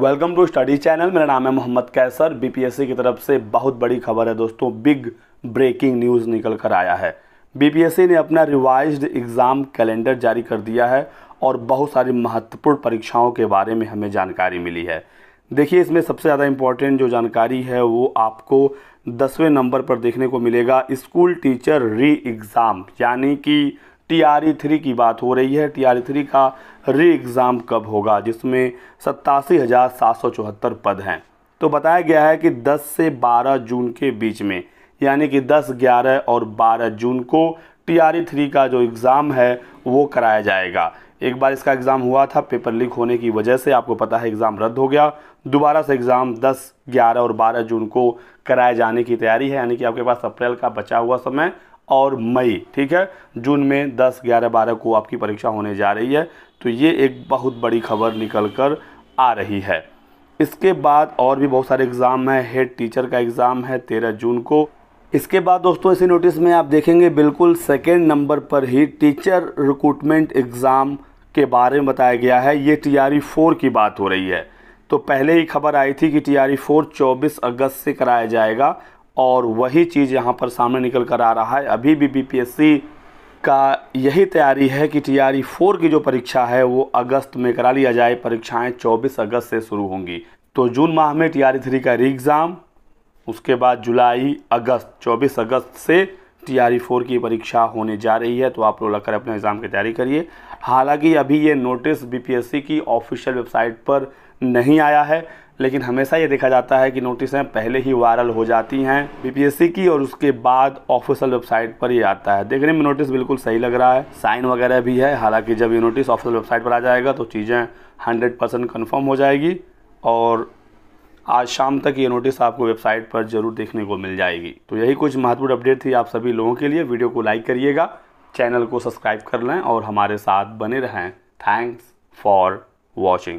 welcome to study channel मेरा नाम है मोहम्मद कैसर बीपीएससी की तरफ से बहुत बड़ी खबर है दोस्तों बिग ब्रेकिंग न्यूज़ निकल कर आया है बीपीएससी ने अपना रिवाइज्ड एग्ज़ाम कैलेंडर जारी कर दिया है और बहुत सारी महत्वपूर्ण परीक्षाओं के बारे में हमें जानकारी मिली है देखिए इसमें सबसे ज़्यादा इम्पॉर्टेंट जो जानकारी है वो आपको दसवें नंबर पर देखने को मिलेगा स्कूल टीचर री एग्ज़ाम यानी कि टी आर ई थ्री की बात हो रही है टी आर ई थ्री का री एग्ज़ाम कब होगा जिसमें सत्तासी हज़ार सात सौ चौहत्तर पद हैं तो बताया गया है कि 10 से 12 जून के बीच में यानी कि 10, 11 और 12 जून को टी आर ई थ्री का जो एग्ज़ाम है वो कराया जाएगा एक बार इसका एग्ज़ाम हुआ था पेपर लीक होने की वजह से आपको पता है एग्ज़ाम रद्द हो गया दोबारा से एग्ज़ाम 10, 11 और 12 जून को कराए जाने की तैयारी है यानी कि आपके पास अप्रैल का बचा हुआ समय और मई ठीक है जून में 10 11 12 को आपकी परीक्षा होने जा रही है तो ये एक बहुत बड़ी खबर निकल कर आ रही है इसके बाद और भी बहुत सारे एग्ज़ाम हैं हेड टीचर का एग्ज़ाम है तेरह जून को इसके बाद दोस्तों इसी नोटिस में आप देखेंगे बिल्कुल सेकेंड नंबर पर ही टीचर रिक्रूटमेंट एग्ज़ाम के बारे में बताया गया है ये टी आर फोर की बात हो रही है तो पहले ही खबर आई थी कि टी आर फोर चौबीस अगस्त से कराया जाएगा और वही चीज़ यहाँ पर सामने निकल कर आ रहा है अभी भी बीपीएससी का यही तैयारी है कि टीआरई फोर e की जो परीक्षा है वो अगस्त में करा लिया जाए परीक्षाएं 24 अगस्त से शुरू होंगी तो जून माह में टीआरई थ्री e का री एग्ज़ाम उसके बाद जुलाई अगस्त 24 अगस्त से टीआरई फोर e की परीक्षा होने जा रही है तो आप लोग लगकर अपने एग्ज़ाम की तैयारी करिए हालांकि अभी ये नोटिस बी की ऑफिशियल वेबसाइट पर नहीं आया है लेकिन हमेशा ये देखा जाता है कि नोटिसें पहले ही वायरल हो जाती हैं बीपीएससी की और उसके बाद ऑफिशियल वेबसाइट पर ये आता है देखने में नोटिस बिल्कुल सही लग रहा है साइन वगैरह भी है हालांकि जब ये नोटिस ऑफिशियल वेबसाइट पर आ जाएगा तो चीज़ें हंड्रेड परसेंट कन्फर्म हो जाएगी और आज शाम तक ये नोटिस आपको वेबसाइट पर जरूर देखने को मिल जाएगी तो यही कुछ महत्वपूर्ण अपडेट थी आप सभी लोगों के लिए वीडियो को लाइक करिएगा चैनल को सब्सक्राइब कर लें और हमारे साथ बने रहें थैंक्स फॉर वॉचिंग